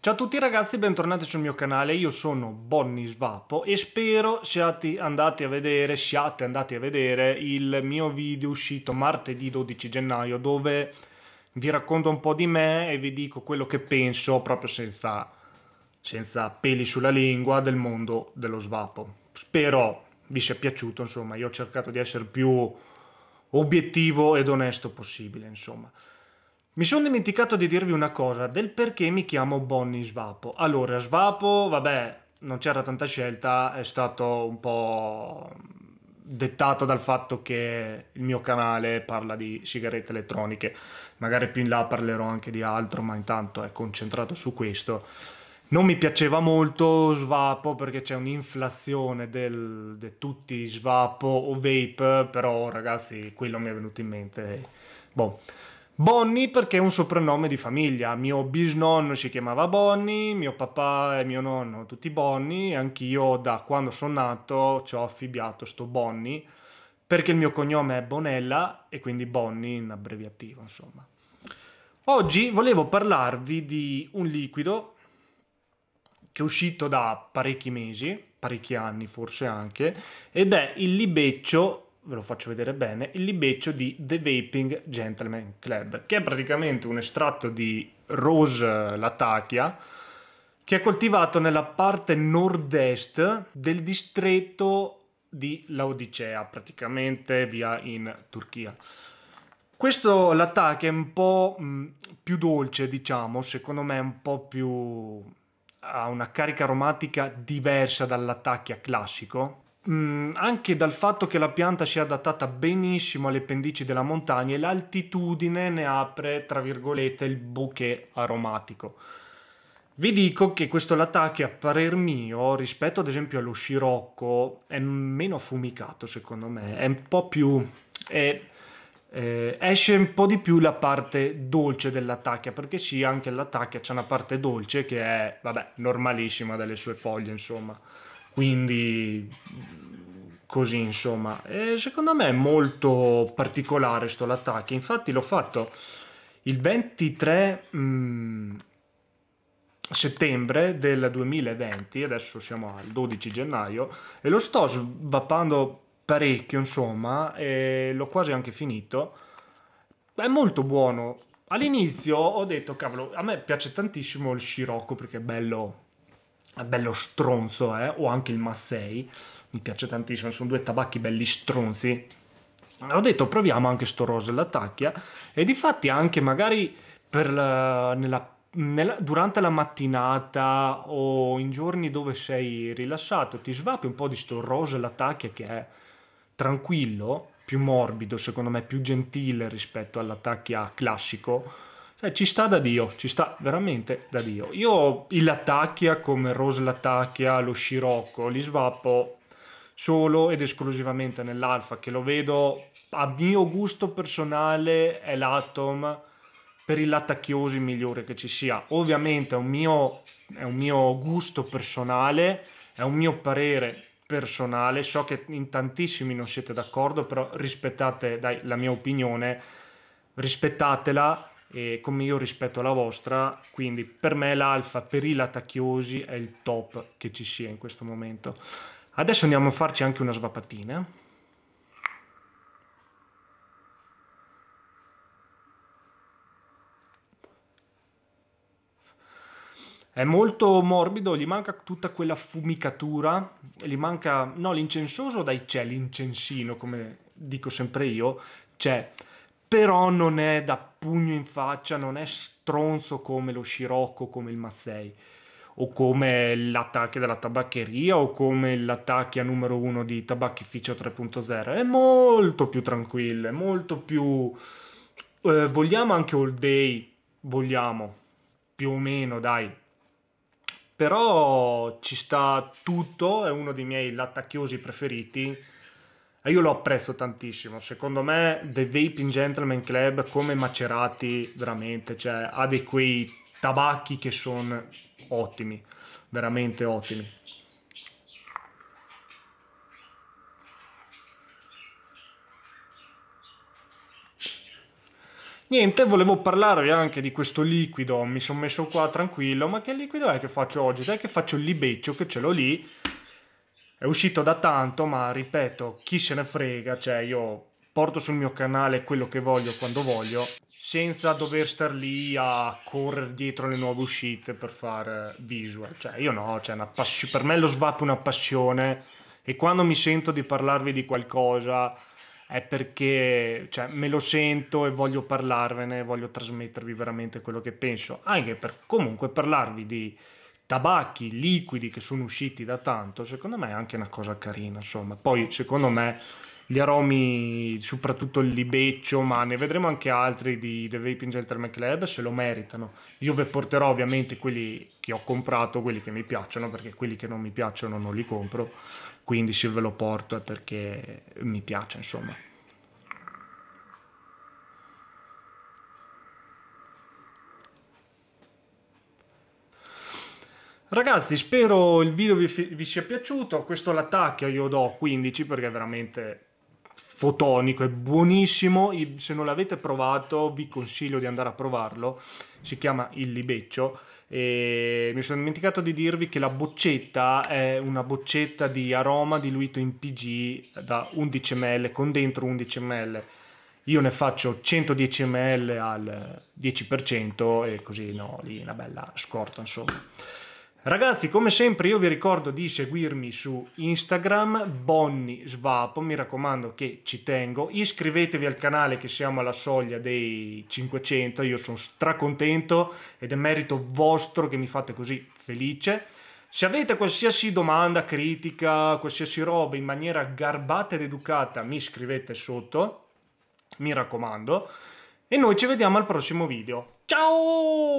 Ciao a tutti ragazzi, bentornati sul mio canale, io sono Bonnie Svapo e spero siate andati a vedere, siate andati a vedere il mio video uscito martedì 12 gennaio dove vi racconto un po' di me e vi dico quello che penso proprio senza, senza peli sulla lingua del mondo dello svapo. Spero vi sia piaciuto, insomma, io ho cercato di essere più obiettivo ed onesto possibile, insomma. Mi sono dimenticato di dirvi una cosa del perché mi chiamo Bonnie Svapo. Allora, Svapo, vabbè, non c'era tanta scelta, è stato un po' dettato dal fatto che il mio canale parla di sigarette elettroniche, magari più in là parlerò anche di altro, ma intanto è concentrato su questo. Non mi piaceva molto Svapo perché c'è un'inflazione del, di tutti Svapo o Vape, però ragazzi quello mi è venuto in mente. Boh. Bonnie perché è un soprannome di famiglia, mio bisnonno si chiamava Bonnie, mio papà e mio nonno tutti Bonnie, e anch'io da quando sono nato ci ho affibbiato sto Bonnie, perché il mio cognome è Bonella e quindi Bonnie in abbreviativo insomma. Oggi volevo parlarvi di un liquido che è uscito da parecchi mesi, parecchi anni forse anche, ed è il libeccio ve lo faccio vedere bene, il libeccio di The Vaping Gentleman Club, che è praticamente un estratto di Rose eh, Latakia, che è coltivato nella parte nord-est del distretto di Laodicea, praticamente via in Turchia. Questo Latakia è un po' mm, più dolce, diciamo, secondo me è un po' più... ha una carica aromatica diversa dall'attacchia classico, Mm, anche dal fatto che la pianta sia adattata benissimo alle pendici della montagna e l'altitudine ne apre, tra virgolette, il bouquet aromatico. Vi dico che questo lattache, a parer mio, rispetto ad esempio allo scirocco, è meno affumicato secondo me, è un po' più... È, eh, esce un po' di più la parte dolce dell'attacchia, perché sì, anche l'attacchia c'è una parte dolce che è, vabbè, normalissima delle sue foglie, insomma. Quindi così insomma. E secondo me è molto particolare sto l'attacco, infatti l'ho fatto il 23 mh, mm, settembre del 2020, adesso siamo al 12 gennaio, e lo sto svappando parecchio insomma, e l'ho quasi anche finito. È molto buono. All'inizio ho detto, cavolo, a me piace tantissimo il Scirocco perché è bello bello stronzo, eh? o anche il Massei, mi piace tantissimo, sono due tabacchi belli stronzi. Ho detto proviamo anche sto rose tacchia e di fatti anche magari per la, nella nella, durante la mattinata o in giorni dove sei rilassato, ti svapi un po' di sto rose tacchia che è tranquillo, più morbido, secondo me più gentile rispetto all'attacchia classico cioè, ci sta da Dio, ci sta veramente da Dio. Io il Latacchia come Rose Latacchia, lo Scirocco, li svappo solo ed esclusivamente nell'Alfa, che lo vedo a mio gusto personale è l'Atom per il Latacchiosi migliore che ci sia. Ovviamente è un mio, è un mio gusto personale, è un mio parere personale, so che in tantissimi non siete d'accordo, però rispettate dai, la mia opinione, rispettatela eh, come io rispetto alla vostra, quindi per me l'alfa per i latacchiosi è il top che ci sia in questo momento. Adesso andiamo a farci anche una svapatina. È molto morbido, gli manca tutta quella fumicatura, gli manca... No, l'incensoso dai c'è, l'incensino, come dico sempre io, c'è però non è da pugno in faccia, non è stronzo come lo Scirocco, come il Massei, o come l'attacco della tabaccheria, o come l'attacco numero uno di Tabacchificio 3.0. È molto più tranquillo, è molto più... Eh, vogliamo anche all day, vogliamo, più o meno, dai. Però ci sta tutto, è uno dei miei lattacchiosi preferiti e io lo apprezzo tantissimo. Secondo me, The Vaping Gentleman Club, come Macerati, veramente, cioè, ha dei quei tabacchi che sono ottimi, veramente ottimi. Niente, volevo parlarvi anche di questo liquido, mi sono messo qua tranquillo, ma che liquido è che faccio oggi? Dai che faccio il libeccio che ce l'ho lì è uscito da tanto, ma ripeto, chi se ne frega, cioè io porto sul mio canale quello che voglio quando voglio, senza dover star lì a correre dietro le nuove uscite per fare visual. Cioè io no, cioè pass- per me lo svap è una passione e quando mi sento di parlarvi di qualcosa è perché cioè, me lo sento e voglio parlarvene, voglio trasmettervi veramente quello che penso, anche per comunque parlarvi di tabacchi liquidi che sono usciti da tanto, secondo me è anche una cosa carina, insomma. Poi, secondo me, gli aromi, soprattutto il libeccio, ma ne vedremo anche altri di The Vaping Gentleman Club, se lo meritano. Io vi porterò ovviamente quelli che ho comprato, quelli che mi piacciono, perché quelli che non mi piacciono non li compro, quindi se ve lo porto è perché mi piace, insomma. Ragazzi, spero il video vi, vi sia piaciuto. Questo l'attacco io do 15 perché è veramente fotonico, è buonissimo. Se non l'avete provato, vi consiglio di andare a provarlo. Si chiama Il Libeccio. E mi sono dimenticato di dirvi che la boccetta è una boccetta di aroma diluito in PG da 11 ml con dentro 11 ml. Io ne faccio 110 ml al 10% e così no, lì una bella scorta, insomma. Ragazzi, come sempre, io vi ricordo di seguirmi su Instagram, Bonnie Svapo. Mi raccomando, che ci tengo. Iscrivetevi al canale, che siamo alla soglia dei 500. Io sono stracontento ed è merito vostro che mi fate così felice. Se avete qualsiasi domanda, critica, qualsiasi roba in maniera garbata ed educata, mi scrivete sotto, mi raccomando. E noi ci vediamo al prossimo video. Ciao!